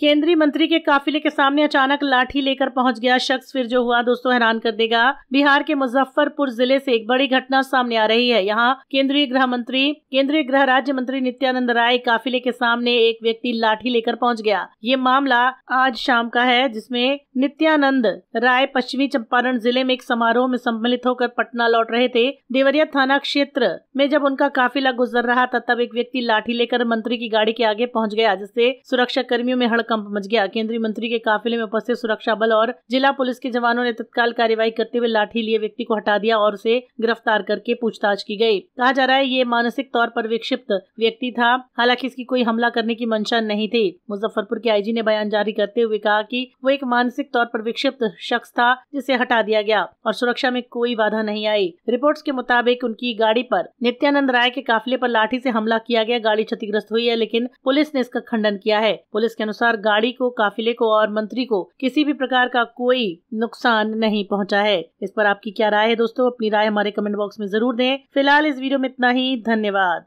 केंद्रीय मंत्री के काफिले के सामने अचानक लाठी लेकर पहुंच गया शख्स फिर जो हुआ दोस्तों हैरान कर देगा बिहार के मुजफ्फरपुर जिले से एक बड़ी घटना सामने आ रही है यहाँ केंद्रीय गृह मंत्री केंद्रीय गृह राज्य मंत्री नित्यानंद राय काफिले के सामने एक व्यक्ति लाठी लेकर पहुँच गया ये मामला आज शाम का है जिसमे नित्यानंद राय पश्चिमी चंपारण जिले में एक समारोह में सम्मिलित होकर पटना लौट रहे थे देवरिया थाना क्षेत्र में जब उनका काफिला गुजर रहा था तब एक व्यक्ति लाठी लेकर मंत्री की गाड़ी के आगे पहुँच गया जिससे सुरक्षा कर्मियों में हड़क हड़कंप मच गया केंद्रीय मंत्री के काफिले में उपस्थित सुरक्षा बल और जिला पुलिस के जवानों ने तत्काल कार्यवाही करते हुए लाठी लिए व्यक्ति को हटा दिया और उसे गिरफ्तार करके पूछताछ की गयी कहा जा रहा है ये मानसिक तौर पर विक्षिप्त व्यक्ति था हालांकि इसकी कोई हमला करने की मंशा नहीं थी मुजफ्फरपुर के आईजी ने बयान जारी करते हुए कहा कि वो एक मानसिक तौर पर विक्षिप्त शख्स था जिसे हटा दिया गया और सुरक्षा में कोई बाधा नहीं आई रिपोर्ट्स के मुताबिक उनकी गाड़ी पर नित्यानंद राय के काफिले पर लाठी से हमला किया गया गाड़ी क्षतिग्रस्त हुई है लेकिन पुलिस ने इसका खंडन किया है पुलिस के अनुसार गाड़ी को काफिले को और मंत्री को किसी भी प्रकार का कोई नुकसान नहीं पहुंचा है इस पर आपकी क्या राय है दोस्तों अपनी राय हमारे कमेंट बॉक्स में जरूर दें फिलहाल इस वीडियो में इतना ही धन्यवाद